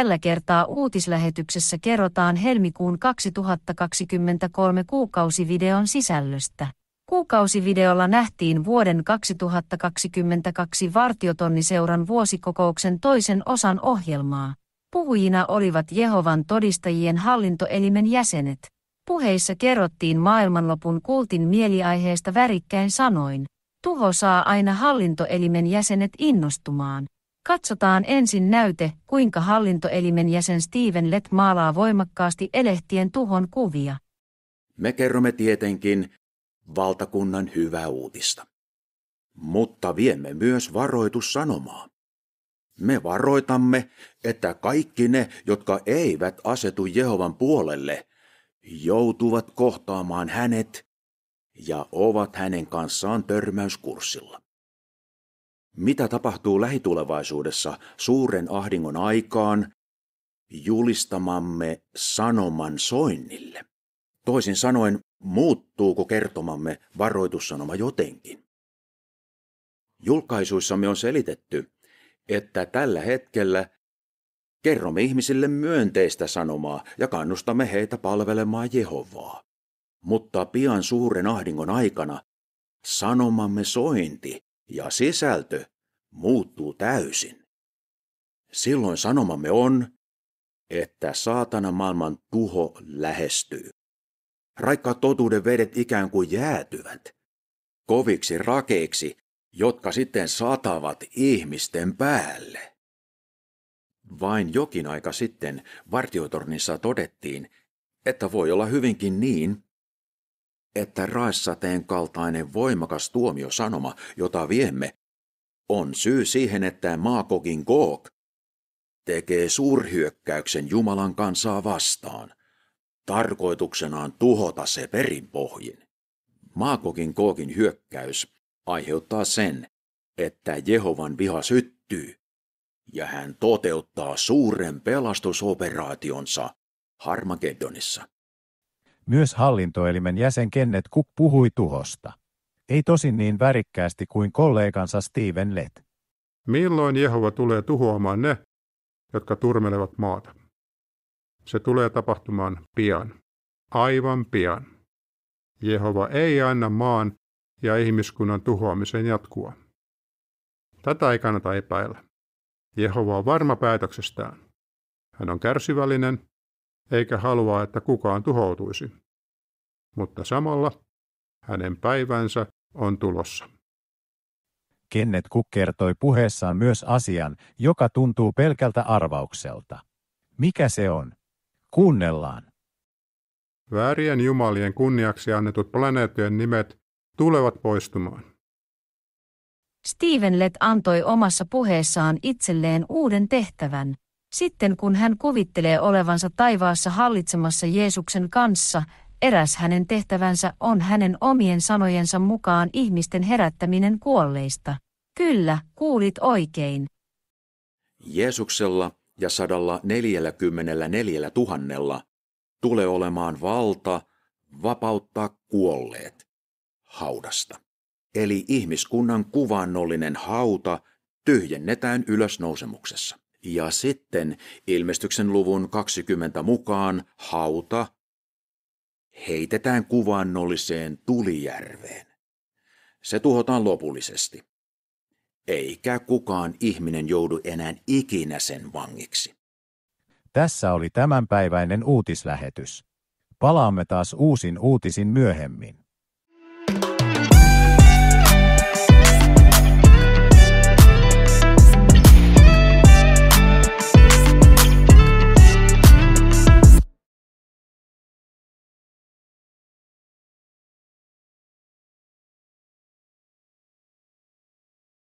Tällä kertaa uutislähetyksessä kerrotaan helmikuun 2023 kuukausivideon sisällöstä. Kuukausivideolla nähtiin vuoden 2022 vartiotonniseuran vuosikokouksen toisen osan ohjelmaa. Puhujina olivat Jehovan todistajien hallintoelimen jäsenet. Puheissa kerrottiin maailmanlopun kultin mieliaiheesta värikkäin sanoin. Tuho saa aina hallintoelimen jäsenet innostumaan. Katsotaan ensin näyte, kuinka hallintoelimen jäsen Steven Lett maalaa voimakkaasti elehtien tuhon kuvia. Me kerromme tietenkin valtakunnan hyvää uutista. Mutta viemme myös varoitussanomaa. Me varoitamme, että kaikki ne, jotka eivät asetu Jehovan puolelle, joutuvat kohtaamaan hänet ja ovat hänen kanssaan törmäyskurssilla. Mitä tapahtuu lähitulevaisuudessa suuren ahdingon aikaan julistamamme sanoman soinnille? Toisin sanoen, muuttuuko kertomamme varoitussanoma jotenkin? Julkaisuissamme on selitetty, että tällä hetkellä kerromme ihmisille myönteistä sanomaa ja kannustamme heitä palvelemaan Jehovaa. Mutta pian suuren ahdingon aikana sanomamme sointi ja sisältö muuttuu täysin. Silloin sanomamme on, että saatana maailman tuho lähestyy. Raikkaat totuuden vedet ikään kuin jäätyvät koviksi rakeiksi, jotka sitten satavat ihmisten päälle. Vain jokin aika sitten vartiotornissa todettiin, että voi olla hyvinkin niin, että raessateen kaltainen voimakas tuomiosanoma, jota viemme, on syy siihen, että maakokin Goog tekee suurhyökkäyksen Jumalan kansaa vastaan, tarkoituksenaan tuhota se perinpohjin. Maakokin kookin hyökkäys aiheuttaa sen, että Jehovan viha syttyy, ja hän toteuttaa suuren pelastusoperaationsa harmageddonissa. Myös hallintoelimen jäsen Kenneth Cook puhui tuhosta. Ei tosin niin värikkäästi kuin kollegansa Steven Lett. Milloin Jehova tulee tuhoamaan ne, jotka turmelevat maata? Se tulee tapahtumaan pian. Aivan pian. Jehova ei anna maan ja ihmiskunnan tuhoamisen jatkua. Tätä ei kannata epäillä. Jehova on varma päätöksestään. Hän on kärsivällinen eikä halua, että kukaan tuhoutuisi. Mutta samalla hänen päivänsä on tulossa. Kennet Cook kertoi puheessaan myös asian, joka tuntuu pelkältä arvaukselta. Mikä se on? Kuunnellaan. Väärien jumalien kunniaksi annetut planeettojen nimet tulevat poistumaan. Steven Lett antoi omassa puheessaan itselleen uuden tehtävän, sitten kun hän kuvittelee olevansa taivaassa hallitsemassa Jeesuksen kanssa, eräs hänen tehtävänsä on hänen omien sanojensa mukaan ihmisten herättäminen kuolleista. Kyllä, kuulit oikein. Jeesuksella ja 144 tuhannella tulee olemaan valta vapauttaa kuolleet haudasta. Eli ihmiskunnan kuvannollinen hauta tyhjennetään ylösnousemuksessa. Ja sitten ilmestyksen luvun 20 mukaan hauta heitetään kuvannolliseen tulijärveen. Se tuhotaan lopullisesti. Eikä kukaan ihminen joudu enää ikinä sen vangiksi. Tässä oli tämänpäiväinen uutislähetys. Palaamme taas uusin uutisin myöhemmin.